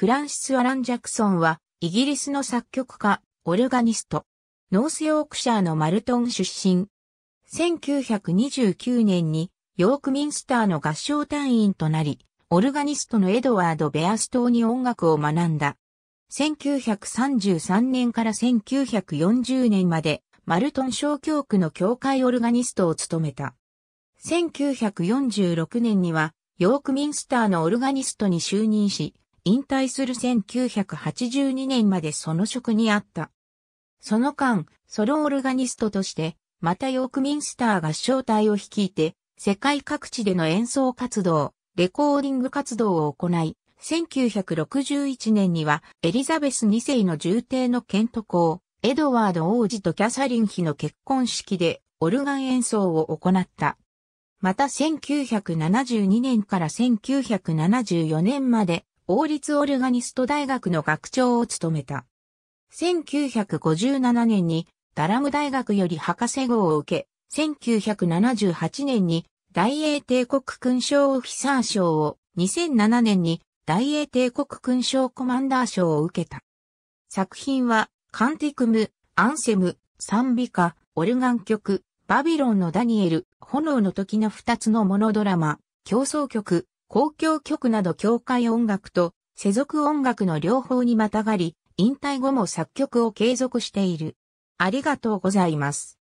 フランシス・アラン・ジャクソンは、イギリスの作曲家、オルガニスト。ノースヨークシャーのマルトン出身。1929年に、ヨークミンスターの合唱隊員となり、オルガニストのエドワード・ベアス島に音楽を学んだ。1933年から1940年まで、マルトン小教区の教会オルガニストを務めた。1946年には、ヨークミンスターのオルガニストに就任し、引退する1982年までその職にあった。その間、ソロオルガニストとして、またヨークミンスター合唱隊を率いて、世界各地での演奏活動、レコーディング活動を行い、1961年にはエリザベス2世の重帝のケント公、エドワード王子とキャサリン妃の結婚式でオルガン演奏を行った。また1972年から1974年まで王立オルガニスト大学の学長を務めた。1957年にダラム大学より博士号を受け、1978年に大英帝国勲章オフィサー賞を、2007年に大英帝国勲章コマンダー賞を受けた。作品は、カンティクム、アンセム、賛美歌、オルガン曲、バビロンのダニエル、炎の時の二つのモノドラマ、競争曲、公共曲など教会音楽と世俗音楽の両方にまたがり、引退後も作曲を継続している。ありがとうございます。